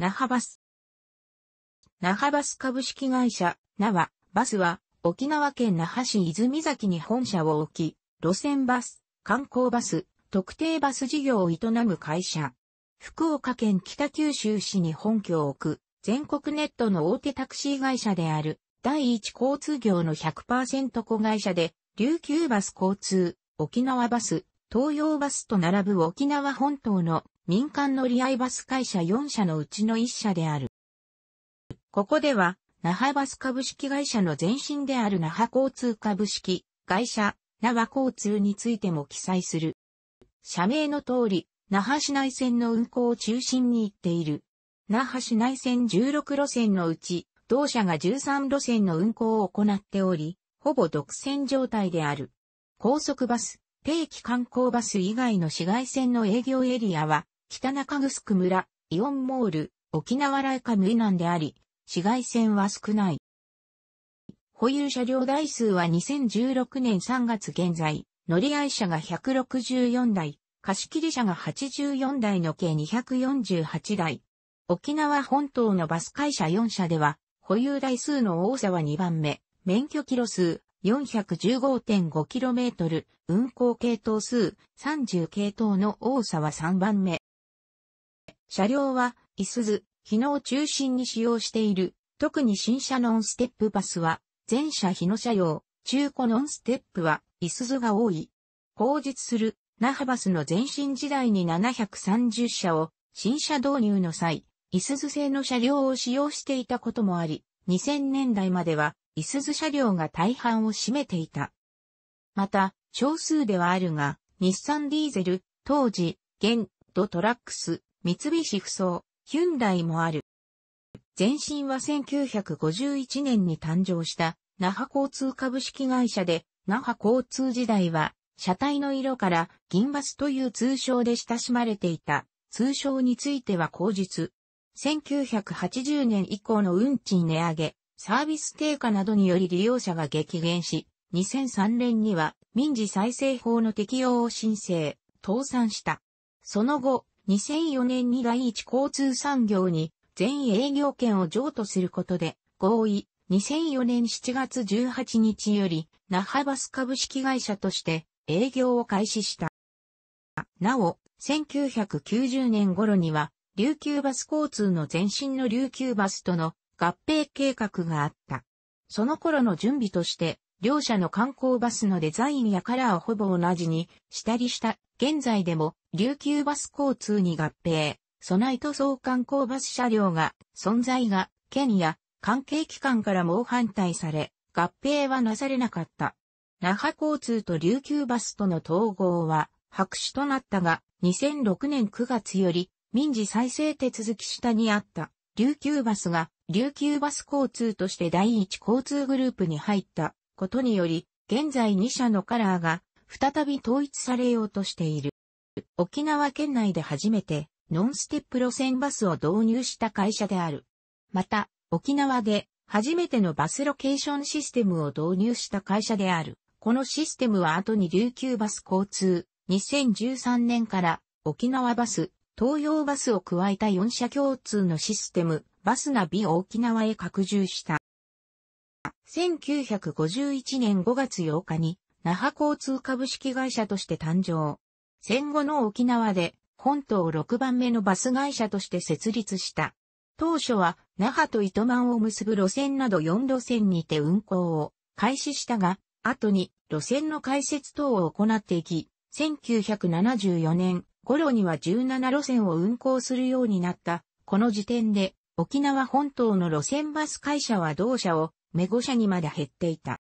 那覇バス。那覇バス株式会社、那は、バスは、沖縄県那覇市泉崎に本社を置き、路線バス、観光バス、特定バス事業を営む会社。福岡県北九州市に本拠を置く、全国ネットの大手タクシー会社である、第一交通業の100%子会社で、琉球バス交通、沖縄バス、東洋バスと並ぶ沖縄本島の民間乗り合いバス会社4社のうちの1社である。ここでは、那覇バス株式会社の前身である那覇交通株式会社、那覇交通についても記載する。社名の通り、那覇市内線の運行を中心に行っている。那覇市内線16路線のうち、同社が13路線の運行を行っており、ほぼ独占状態である。高速バス、定期観光バス以外の市街線の営業エリアは、北中城村、イオンモール、沖縄ライカム以南であり、紫外線は少ない。保有車両台数は2016年3月現在、乗り合い車が164台、貸切車が84台の計248台。沖縄本島のバス会社4社では、保有台数の多さは2番目、免許キロ数 415.5km、運行系統数30系統の多さは3番目。車両は、いすず、日野を中心に使用している、特に新車ノンステップバスは、全車日野車用、中古ノンステップは、いすずが多い。後日する、那覇バスの前身時代に730車を、新車導入の際、いすず製の車両を使用していたこともあり、2000年代までは、いすず車両が大半を占めていた。また、少数ではあるが、日産ディーゼル、当時、現、ドトラックス、三菱不走、ヒュンダイもある。前身は1951年に誕生した那覇交通株式会社で、那覇交通時代は、車体の色から銀バスという通称で親しまれていた。通称については口述。1980年以降の運賃値上げ、サービス低下などにより利用者が激減し、2003年には民事再生法の適用を申請、倒産した。その後、2004年に第一交通産業に全営業権を譲渡することで合意、2004年7月18日より、那覇バス株式会社として営業を開始した。なお、1990年頃には、琉球バス交通の前身の琉球バスとの合併計画があった。その頃の準備として、両社の観光バスのデザインやカラーをほぼ同じにしたりした現在でも琉球バス交通に合併、備え塗装観光バス車両が存在が県や関係機関から猛反対され、合併はなされなかった。那覇交通と琉球バスとの統合は白紙となったが、2006年9月より民事再生手続き下にあった琉球バスが琉球バス交通として第一交通グループに入ったことにより、現在2社のカラーが再び統一されようとしている。沖縄県内で初めてノンステップ路線バスを導入した会社である。また、沖縄で初めてのバスロケーションシステムを導入した会社である。このシステムは後に琉球バス交通、2013年から沖縄バス、東洋バスを加えた4社共通のシステム、バスナビを沖縄へ拡充した。1951年5月8日に那覇交通株式会社として誕生。戦後の沖縄で本島6番目のバス会社として設立した。当初は那覇と糸満を結ぶ路線など4路線にて運行を開始したが、後に路線の開設等を行っていき、1974年頃には17路線を運行するようになった。この時点で沖縄本島の路線バス会社は同社をメゴ社にまで減っていた。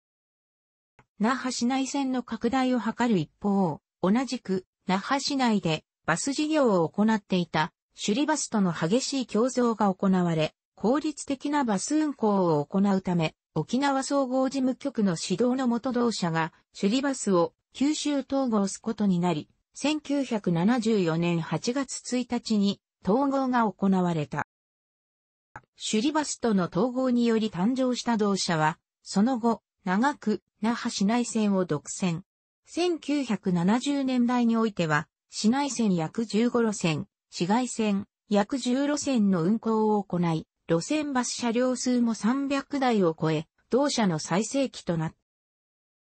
那覇市内線の拡大を図る一方、同じく那覇市内でバス事業を行っていた首里バスとの激しい競争が行われ、効率的なバス運行を行うため、沖縄総合事務局の指導の元同社が首里バスを九州統合すことになり、1974年8月1日に統合が行われた。首里バスとの統合により誕生した同社は、その後、長く、那覇市内線を独占。1970年代においては、市内線約15路線、市外線約10路線の運行を行い、路線バス車両数も300台を超え、同社の最盛期となっ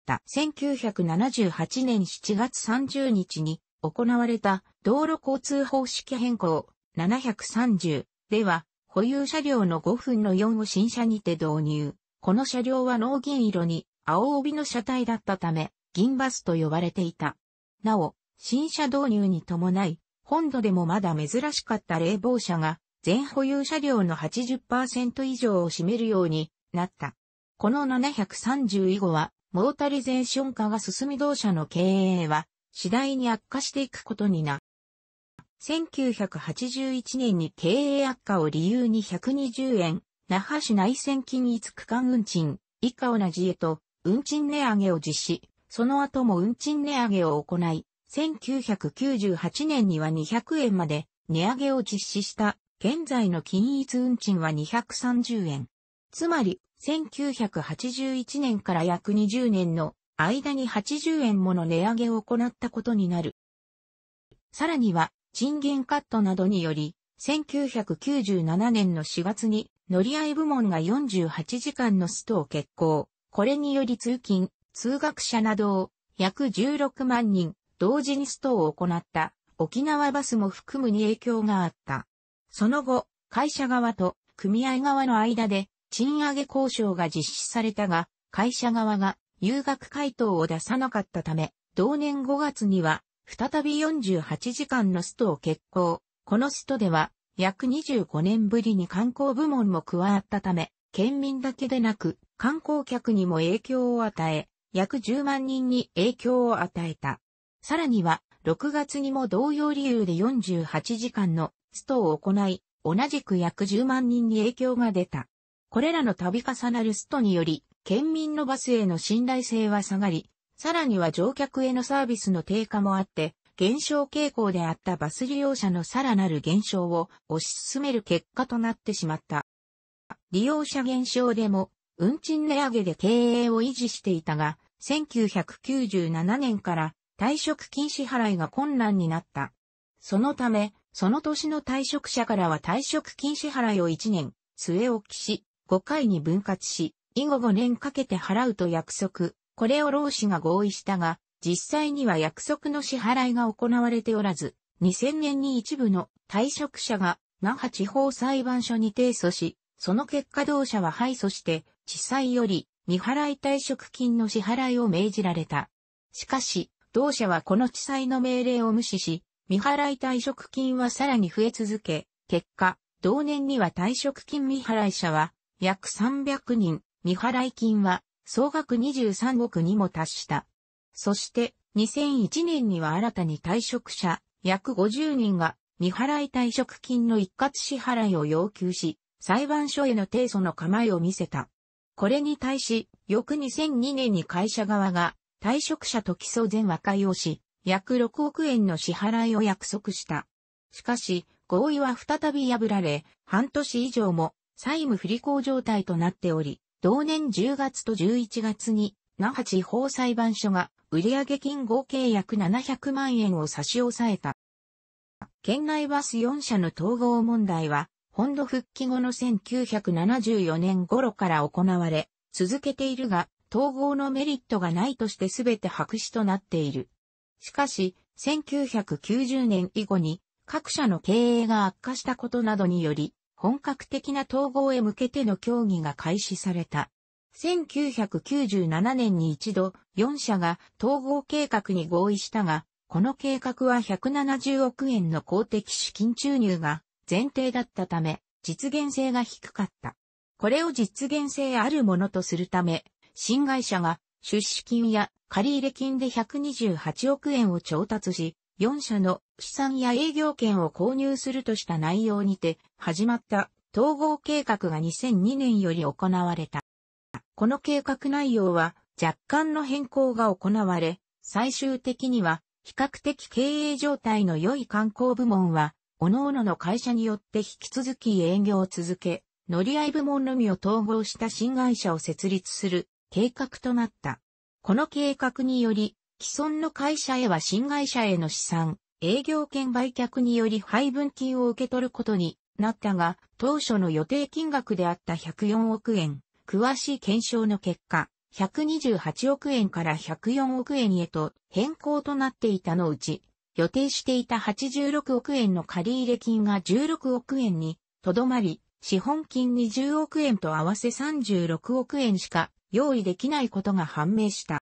た。1978年7月30日に行われた道路交通方式変更730では、保有車両の5分の4を新車にて導入。この車両は脳銀色に青帯の車体だったため、銀バスと呼ばれていた。なお、新車導入に伴い、本土でもまだ珍しかった冷房車が、全保有車両の80%以上を占めるようになった。この730以後は、モータリゼーション化が進み同社の経営は、次第に悪化していくことにな。1981年に経営悪化を理由に120円那覇市内線均一区間運賃、以下同じへと、運賃値上げを実施、その後も運賃値上げを行い、1998年には200円まで値上げを実施した現在の均一運賃は230円。つまり、1981年から約20年の間に80円もの値上げを行ったことになる。さらには、賃金カットなどにより、1997年の4月に乗り合い部門が48時間のストを決行。これにより通勤、通学者などを約16万人同時にストを行った沖縄バスも含むに影響があった。その後、会社側と組合側の間で賃上げ交渉が実施されたが、会社側が有額回答を出さなかったため、同年5月には再び48時間のストを決行。このストでは約25年ぶりに観光部門も加わったため、県民だけでなく観光客にも影響を与え、約10万人に影響を与えた。さらには、6月にも同様理由で48時間のストを行い、同じく約10万人に影響が出た。これらの度重なるストにより、県民のバスへの信頼性は下がり、さらには乗客へのサービスの低下もあって、減少傾向であったバス利用者のさらなる減少を推し進める結果となってしまった。利用者減少でも、運賃値上げで経営を維持していたが、1997年から退職金支払いが困難になった。そのため、その年の退職者からは退職金支払いを1年、末置きし、5回に分割し、以後5年かけて払うと約束、これを労使が合意したが、実際には約束の支払いが行われておらず、2000年に一部の退職者が那覇地方裁判所に提訴し、その結果同社は敗訴して、地裁より未払い退職金の支払いを命じられた。しかし、同社はこの地裁の命令を無視し、未払い退職金はさらに増え続け、結果、同年には退職金未払い者は約300人、未払い金は総額23億にも達した。そして、2001年には新たに退職者、約50人が、未払い退職金の一括支払いを要求し、裁判所への提訴の構えを見せた。これに対し、翌2002年に会社側が退職者と起訴前和解をし、約6億円の支払いを約束した。しかし、合意は再び破られ、半年以上も債務不履行状態となっており、同年10月と11月に那覇地方裁判所が売上金合計約700万円を差し押さえた。県内バス4社の統合問題は、本土復帰後の1974年頃から行われ、続けているが、統合のメリットがないとして全て白紙となっている。しかし、1990年以後に、各社の経営が悪化したことなどにより、本格的な統合へ向けての協議が開始された。1997年に一度4社が統合計画に合意したが、この計画は170億円の公的資金注入が前提だったため、実現性が低かった。これを実現性あるものとするため、新会社が出資金や借入金で128億円を調達し、4社の資産や営業権を購入するとした内容にて始まった統合計画が2002年より行われた。この計画内容は若干の変更が行われ、最終的には比較的経営状態の良い観光部門は、各々の会社によって引き続き営業を続け、乗り合い部門のみを統合した新会社を設立する計画となった。この計画により、既存の会社へは新会社への資産、営業権売却により配分金を受け取ることになったが、当初の予定金額であった104億円詳しい検証の結果、128億円から104億円へと変更となっていたのうち、予定していた86億円の借入金が16億円にとどまり、資本金20億円と合わせ36億円しか用意できないことが判明した。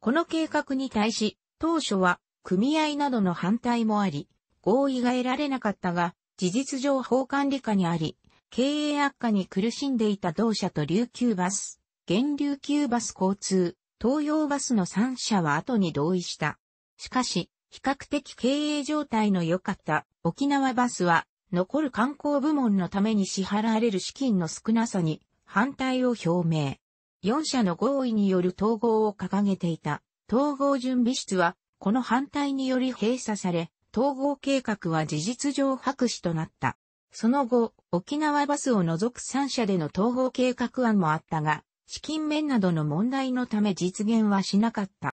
この計画に対し、当初は組合などの反対もあり、合意が得られなかったが、事実上法管理下にあり、経営悪化に苦しんでいた同社と琉球バス、現琉球バス交通、東洋バスの3社は後に同意した。しかし、比較的経営状態の良かった沖縄バスは、残る観光部門のために支払われる資金の少なさに反対を表明。4社の合意による統合を掲げていた統合準備室は、この反対により閉鎖され、統合計画は事実上白紙となった。その後、沖縄バスを除く3社での統合計画案もあったが、資金面などの問題のため実現はしなかった。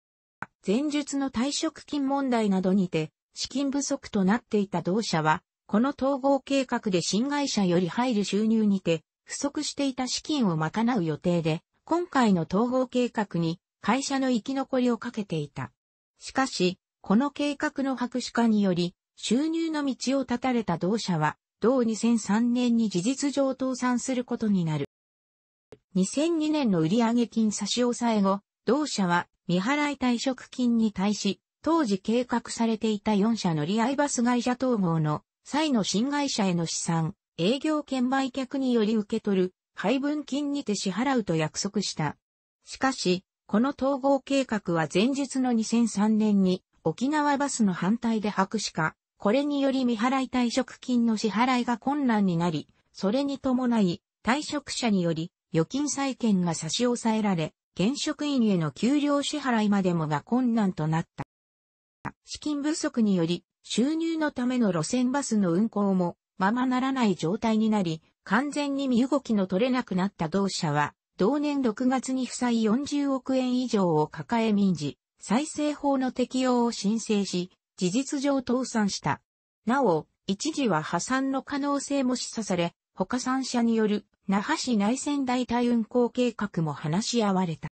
前述の退職金問題などにて、資金不足となっていた同社は、この統合計画で新会社より入る収入にて、不足していた資金を賄う予定で、今回の統合計画に会社の生き残りをかけていた。しかし、この計画の白紙化により、収入の道を断たれた同社は、同2003年に事実上倒産することになる。2002年の売上金差し押さえ後、同社は未払い退職金に対し、当時計画されていた4社乗り合いバス会社統合の際の新会社への資産、営業券売却により受け取る配分金にて支払うと約束した。しかし、この統合計画は前日の2003年に沖縄バスの反対で白紙化これにより未払い退職金の支払いが困難になり、それに伴い、退職者により、預金債権が差し押さえられ、現職員への給料支払いまでもが困難となった。資金不足により、収入のための路線バスの運行も、ままならない状態になり、完全に身動きの取れなくなった同社は、同年6月に負債40億円以上を抱え民事、再生法の適用を申請し、事実上倒産した。なお、一時は破産の可能性も示唆され、他三社による那覇市内線代替運行計画も話し合われた。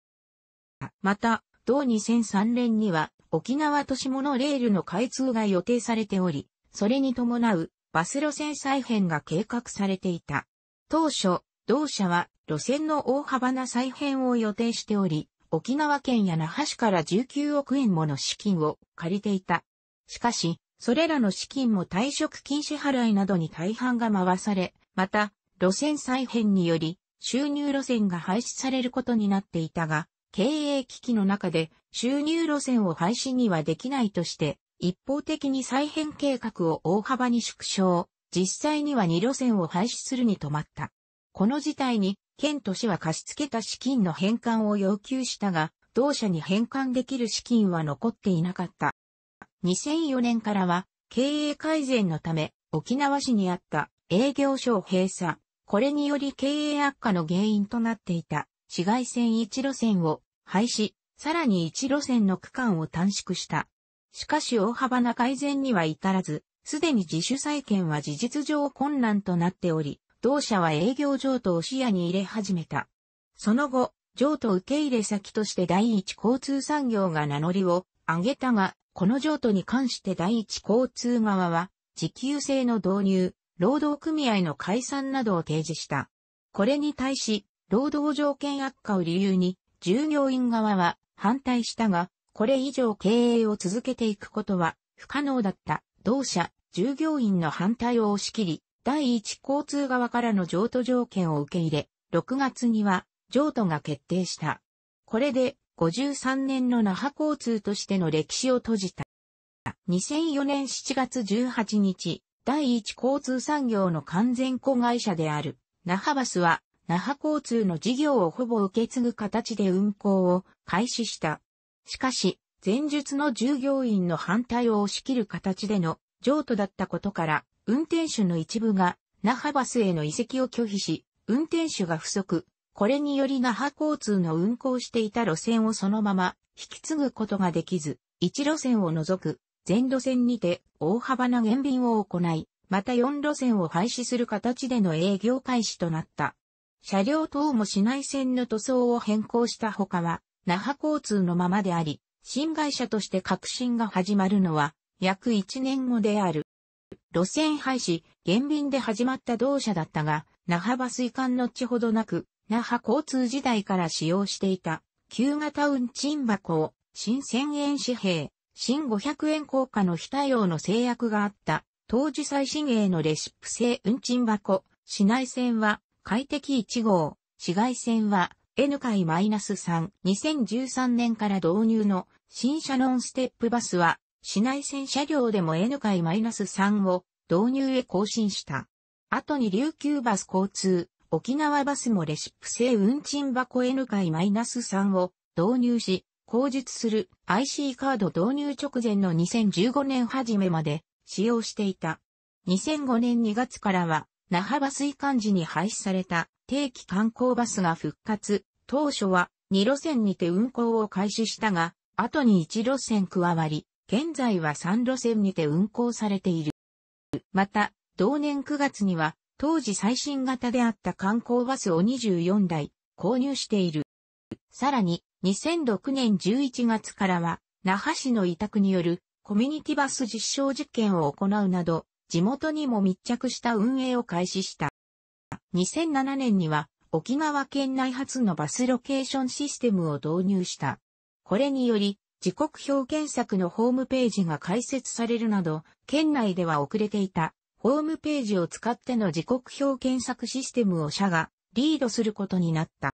また、同2003年には沖縄都市モノレールの開通が予定されており、それに伴うバス路線再編が計画されていた。当初、同社は路線の大幅な再編を予定しており、沖縄県や那覇市から19億円もの資金を借りていた。しかし、それらの資金も退職金支払いなどに大半が回され、また、路線再編により、収入路線が廃止されることになっていたが、経営危機の中で収入路線を廃止にはできないとして、一方的に再編計画を大幅に縮小、実際には2路線を廃止するに止まった。この事態に、県都市は貸し付けた資金の返還を要求したが、同社に返還できる資金は残っていなかった。2004年からは経営改善のため沖縄市にあった営業所を閉鎖。これにより経営悪化の原因となっていた市街線1路線を廃止、さらに1路線の区間を短縮した。しかし大幅な改善には至らず、すでに自主再建は事実上困難となっており、同社は営業譲渡を視野に入れ始めた。その後、譲渡受け入れ先として第一交通産業が名乗りを上げたが、この譲渡に関して第一交通側は、時給制の導入、労働組合の解散などを提示した。これに対し、労働条件悪化を理由に、従業員側は反対したが、これ以上経営を続けていくことは不可能だった同社、従業員の反対を押し切り、第一交通側からの譲渡条件を受け入れ、6月には譲渡が決定した。これで53年の那覇交通としての歴史を閉じた。2004年7月18日、第一交通産業の完全子会社である、那覇バスは、那覇交通の事業をほぼ受け継ぐ形で運行を開始した。しかし、前述の従業員の反対を押し切る形での譲渡だったことから、運転手の一部が那覇バスへの移籍を拒否し、運転手が不足、これにより那覇交通の運行していた路線をそのまま引き継ぐことができず、一路線を除く全路線にて大幅な減便を行い、また四路線を廃止する形での営業開始となった。車両等も市内線の塗装を変更したほかは、那覇交通のままであり、新会社として革新が始まるのは約一年後である。路線廃止、減便で始まった同社だったが、那覇バス移管の地ほどなく、那覇交通時代から使用していた、旧型運賃箱を、新1000円紙幣、新500円硬貨の非対応の制約があった、当時最新鋭のレシップ製運賃箱、市内線は快適1号、市外線は N 回 -3、2013年から導入の新車ノンステップバスは、市内線車両でも N 回 -3 を導入へ更新した。後に琉球バス交通、沖縄バスもレシップ性運賃箱 N ス -3 を導入し、口述する IC カード導入直前の2015年初めまで使用していた。2005年2月からは、那覇バス移管時に廃止された定期観光バスが復活。当初は2路線にて運行を開始したが、後に1路線加わり、現在は3路線にて運行されている。また、同年9月には当時最新型であった観光バスを24台購入している。さらに、2006年11月からは、那覇市の委託によるコミュニティバス実証実験を行うなど、地元にも密着した運営を開始した。2007年には、沖縄県内初のバスロケーションシステムを導入した。これにより、時刻表検索のホームページが開設されるなど、県内では遅れていたホームページを使っての時刻表検索システムを社がリードすることになった。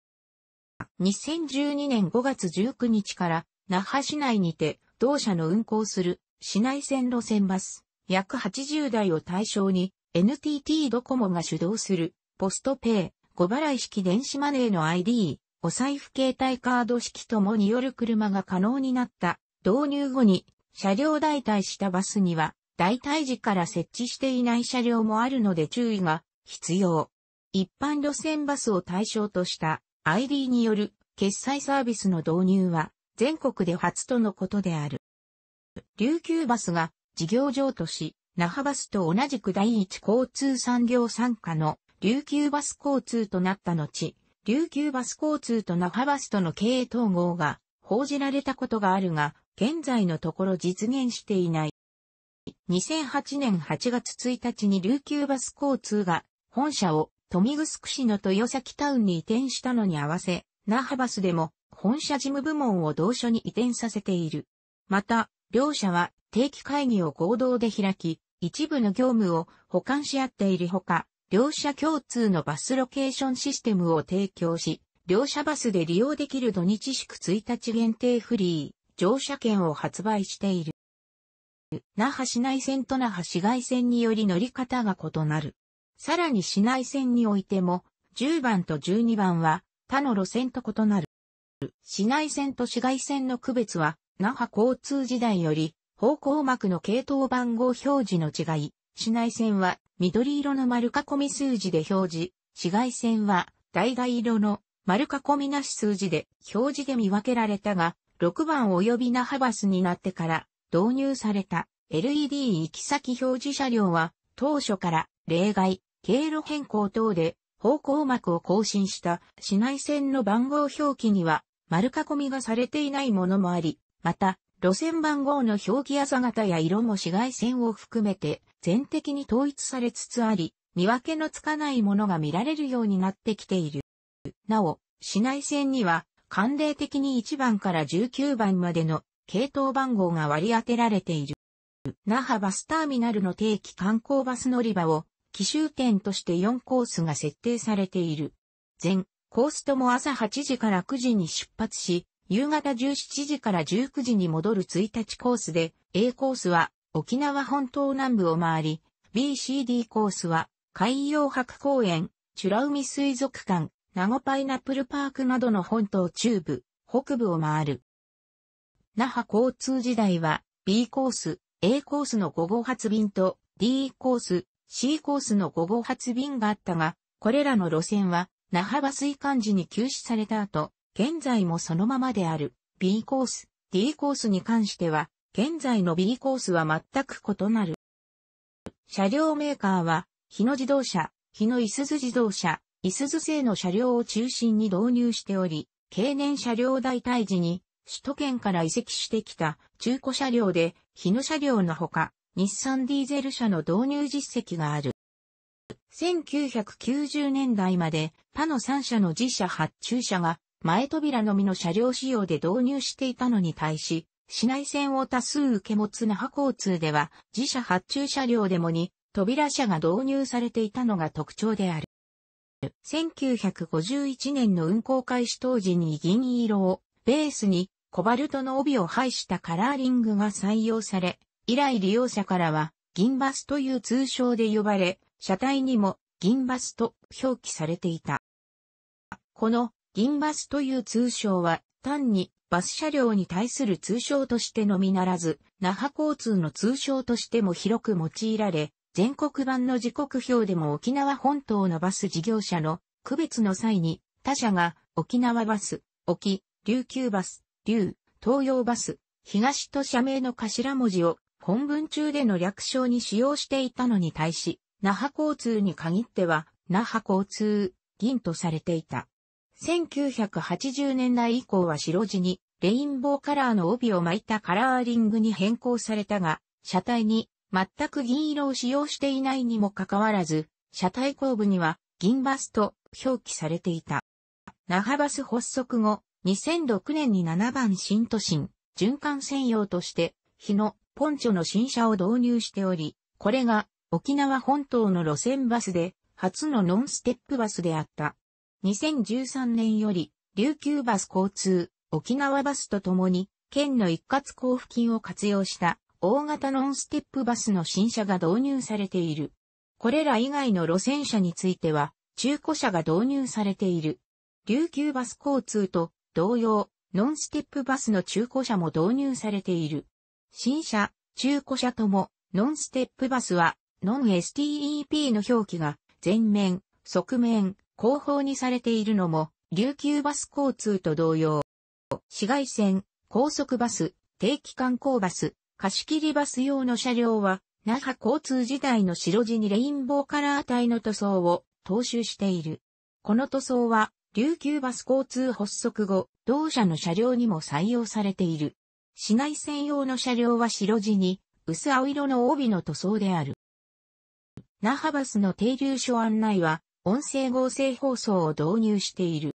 2012年5月19日から那覇市内にて同社の運行する市内線路線バス約80台を対象に NTT ドコモが主導するポストペイ、小払い式電子マネーの ID、お財布携帯カード式ともによる車が可能になった導入後に車両代替したバスには代替時から設置していない車両もあるので注意が必要。一般路線バスを対象とした ID による決済サービスの導入は全国で初とのことである。琉球バスが事業譲渡し、那覇バスと同じく第一交通産業参加の琉球バス交通となった後、琉球バス交通と那覇バスとの経営統合が報じられたことがあるが、現在のところ実現していない。2008年8月1日に琉球バス交通が本社を富城市の豊崎タウンに移転したのに合わせ、那覇バスでも本社事務部門を同所に移転させている。また、両社は定期会議を合同で開き、一部の業務を保管し合っているほか、両社共通のバスロケーションシステムを提供し、両社バスで利用できる土日祝1日限定フリー乗車券を発売している。那覇市内線と那覇市外線により乗り方が異なる。さらに市内線においても、10番と12番は他の路線と異なる。市内線と市外線の区別は、那覇交通時代より、方向幕の系統番号表示の違い、市内線は緑色の丸囲み数字で表示、市外線は大概色の丸囲みなし数字で表示で見分けられたが、6番及び那覇バスになってから導入された LED 行き先表示車両は当初から例外、経路変更等で方向幕を更新した市内線の番号表記には丸囲みがされていないものもあり、また路線番号の表記朝型や色も紫外線を含めて全的に統一されつつあり、見分けのつかないものが見られるようになってきている。なお、市内線には、慣例的に1番から19番までの系統番号が割り当てられている。那覇バスターミナルの定期観光バス乗り場を、奇襲点として4コースが設定されている。全コースとも朝8時から9時に出発し、夕方17時から19時に戻る1日コースで、A コースは沖縄本島南部を回り、BCD コースは海洋博公園、チュラ海水族館、名護パイナップルパークなどの本島中部、北部を回る。那覇交通時代は B コース、A コースの5号発便と D コース、C コースの5号発便があったが、これらの路線は那覇バス移管時に休止された後、現在もそのままである B コース、D コースに関しては、現在の B コースは全く異なる。車両メーカーは、日野自動車、日野いすず自動車、いすず製の車両を中心に導入しており、経年車両代替時に首都圏から移籍してきた中古車両で、日野車両のほか、日産ディーゼル車の導入実績がある。1990年代まで、他の3社の自社発注車が、前扉のみの車両仕様で導入していたのに対し、市内線を多数受け持つ那覇交通では、自社発注車両でもに、扉車が導入されていたのが特徴である。1951年の運行開始当時に銀色をベースにコバルトの帯を配したカラーリングが採用され、以来利用者からは銀バスという通称で呼ばれ、車体にも銀バスと表記されていた。この銀バスという通称は単にバス車両に対する通称としてのみならず、那覇交通の通称としても広く用いられ、全国版の時刻表でも沖縄本島のバス事業者の区別の際に他社が沖縄バス、沖、琉球バス、琉、東洋バス、東と社名の頭文字を本文中での略称に使用していたのに対し、那覇交通に限っては、那覇交通、銀とされていた。1980年代以降は白地に、レインボーカラーの帯を巻いたカラーリングに変更されたが、車体に全く銀色を使用していないにもかかわらず、車体後部には銀バスと表記されていた。那覇バス発足後、2006年に7番新都心、循環専用として、日野、ポンチョの新車を導入しており、これが沖縄本島の路線バスで、初のノンステップバスであった。2013年より、琉球バス交通、沖縄バスとともに、県の一括交付金を活用した大型ノンステップバスの新車が導入されている。これら以外の路線車については、中古車が導入されている。琉球バス交通と同様、ノンステップバスの中古車も導入されている。新車、中古車とも、ノンステップバスは、ノン STEP の表記が、前面、側面、後方にされているのも、琉球バス交通と同様。市街線、高速バス、定期観光バス、貸切バス用の車両は、那覇交通時代の白地にレインボーカラー帯の塗装を踏襲している。この塗装は琉球バス交通発足後、同社の車両にも採用されている。市内専用の車両は白地に、薄青色の帯の塗装である。那覇バスの停留所案内は、音声合成放送を導入している。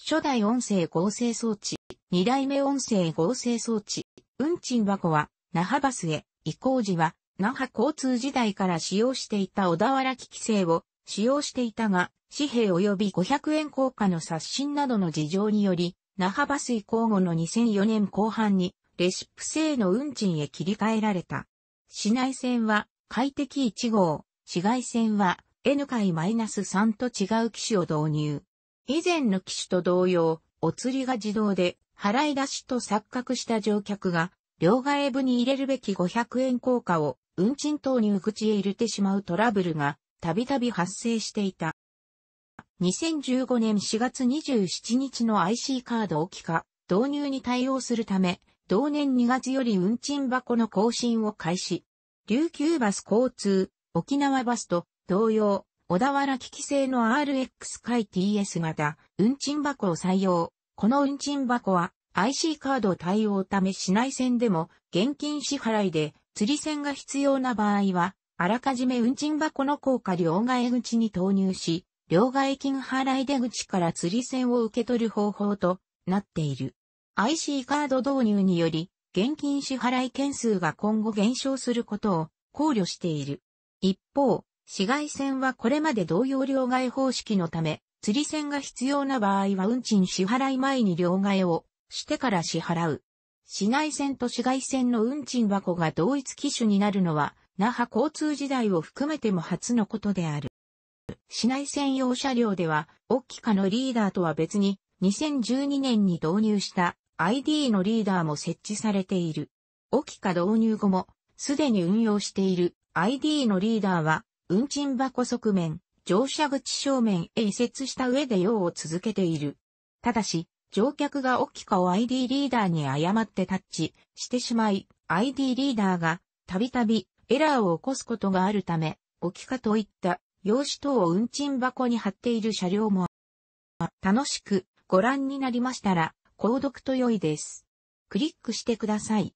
初代音声合成装置、二代目音声合成装置、運賃箱は、那覇バスへ移行時は、那覇交通時代から使用していた小田原機器製を使用していたが、紙幣及び500円硬貨の刷新などの事情により、那覇バス移行後の2004年後半に、レシップ製の運賃へ切り替えられた。市内線は、快適1号、市外線は、N 回 -3 と違う機種を導入。以前の機種と同様、お釣りが自動で、払い出しと錯覚した乗客が、両替部に入れるべき500円硬貨を運賃投入口へ入れてしまうトラブルがたびたび発生していた。2015年4月27日の IC カード置き化導入に対応するため、同年2月より運賃箱の更新を開始。琉球バス交通、沖縄バスと同様、小田原機器製の RX 回 TS 型、運賃箱を採用。この運賃箱は IC カード対応ため市内線でも現金支払いで釣り線が必要な場合はあらかじめ運賃箱の効果両替口に投入し、両替金払い出口から釣り線を受け取る方法となっている。IC カード導入により、現金支払い件数が今後減少することを考慮している。一方、紫外線はこれまで同様両替方式のため、釣り線が必要な場合は運賃支払い前に両替をしてから支払う。紫外線と紫外線の運賃箱が同一機種になるのは那覇交通時代を含めても初のことである。市内専用車両では、オッキカのリーダーとは別に、2012年に導入した ID のリーダーも設置されている。オキカ導入後も、すでに運用している ID のリーダーは、運賃箱側面、乗車口正面へ移設した上で用を続けている。ただし、乗客がオキカを ID リーダーに誤ってタッチしてしまい、ID リーダーがたびたびエラーを起こすことがあるため、置きかといった用紙等を運賃箱に貼っている車両も楽しくご覧になりましたら、購読と良いです。クリックしてください。